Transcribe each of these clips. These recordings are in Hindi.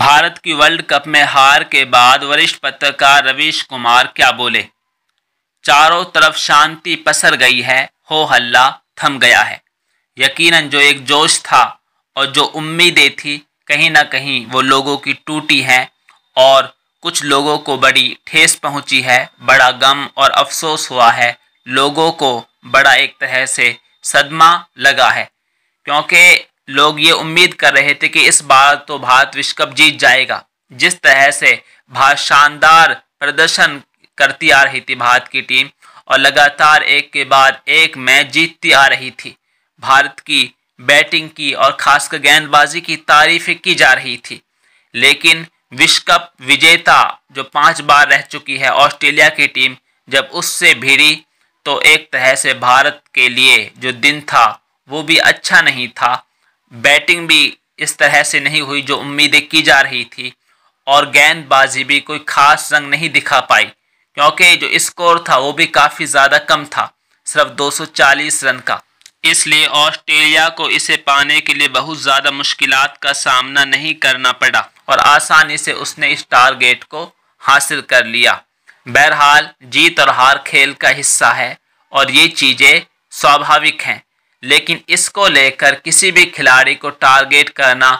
भारत की वर्ल्ड कप में हार के बाद वरिष्ठ पत्रकार रवीश कुमार क्या बोले चारों तरफ शांति पसर गई है हो हल्ला थम गया है यकीनन जो एक जोश था और जो उम्मीदें थी कहीं ना कहीं वो लोगों की टूटी हैं और कुछ लोगों को बड़ी ठेस पहुंची है बड़ा गम और अफसोस हुआ है लोगों को बड़ा एक तरह से सदमा लगा है क्योंकि लोग ये उम्मीद कर रहे थे कि इस बार तो भारत विश्व कप जीत जाएगा जिस तरह से भारत शानदार प्रदर्शन करती आ रही थी भारत की टीम और लगातार एक के बाद एक मैच जीतती आ रही थी भारत की बैटिंग की और खासकर गेंदबाजी की तारीफें की जा रही थी लेकिन विश्व कप विजेता जो पांच बार रह चुकी है ऑस्ट्रेलिया की टीम जब उससे भिड़ी तो एक तरह से भारत के लिए जो दिन था वो भी अच्छा नहीं था बैटिंग भी इस तरह से नहीं हुई जो उम्मीदें की जा रही थी और गेंदबाजी भी कोई ख़ास रंग नहीं दिखा पाई क्योंकि जो स्कोर था वो भी काफ़ी ज़्यादा कम था सिर्फ 240 रन का इसलिए ऑस्ट्रेलिया को इसे पाने के लिए बहुत ज़्यादा मुश्किल का सामना नहीं करना पड़ा और आसानी से उसने इस टारगेट को हासिल कर लिया बहरहाल जीत और हार खेल का हिस्सा है और ये चीज़ें स्वाभाविक हैं लेकिन इसको लेकर किसी भी खिलाड़ी को टारगेट करना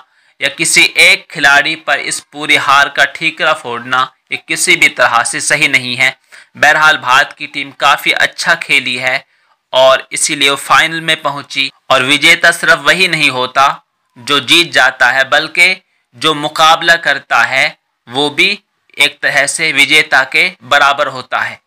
या किसी एक खिलाड़ी पर इस पूरी हार का ठीकरा फोड़ना ये किसी भी तरह से सही नहीं है बहरहाल भारत की टीम काफ़ी अच्छा खेली है और इसीलिए वो फाइनल में पहुंची और विजेता सिर्फ वही नहीं होता जो जीत जाता है बल्कि जो मुकाबला करता है वो भी एक तरह से विजेता के बराबर होता है